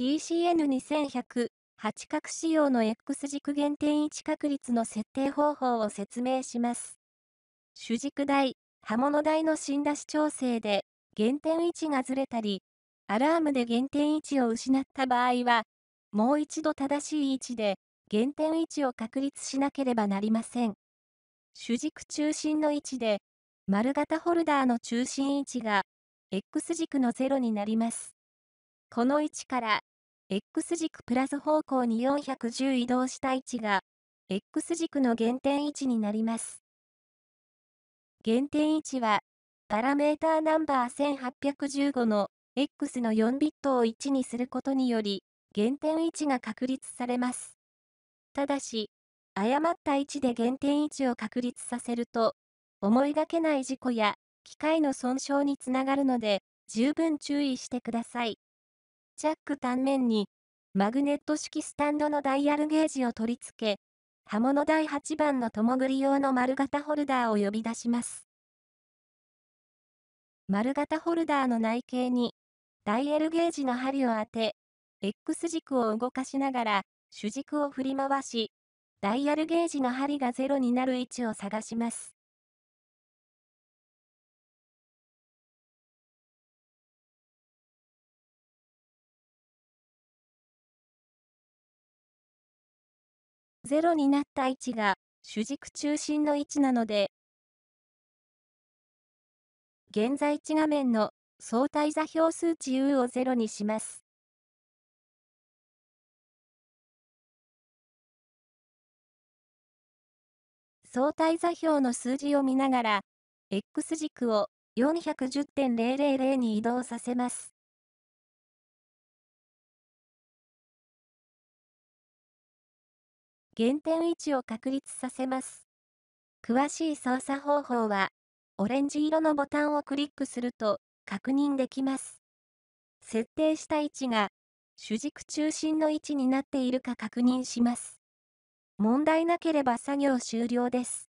TCN2100 八角仕様の X 軸減点位置確率の設定方法を説明します。主軸台、刃物台の芯出し調整で減点位置がずれたり、アラームで減点位置を失った場合は、もう一度正しい位置で減点位置を確立しなければなりません。主軸中心の位置で、丸型ホルダーの中心位置が X 軸の0になります。この位置から X 軸プラス方向に410移動した位置が X 軸の原点位置になります。原点位置はパラメーターナンバー1815の X の4ビットを1にすることにより原点位置が確立されます。ただし、誤った位置で原点位置を確立させると思いがけない事故や機械の損傷につながるので十分注意してください。ジャック単面に、マグネット式スタンドのダイヤルゲージを取り付け、刃物第8番のともぐり用の丸型ホルダーを呼び出します。丸型ホルダーの内径に、ダイヤルゲージの針を当て、X 軸を動かしながら、主軸を振り回し、ダイヤルゲージの針が0になる位置を探します。0になった位置が主軸中心の位置なので、現在地画面の相対座標数値 U を0にします。相対座標の数字を見ながら、X 軸を410.000に移動させます。原点位置を確立させます。詳しい操作方法は、オレンジ色のボタンをクリックすると確認できます。設定した位置が主軸中心の位置になっているか確認します。問題なければ作業終了です。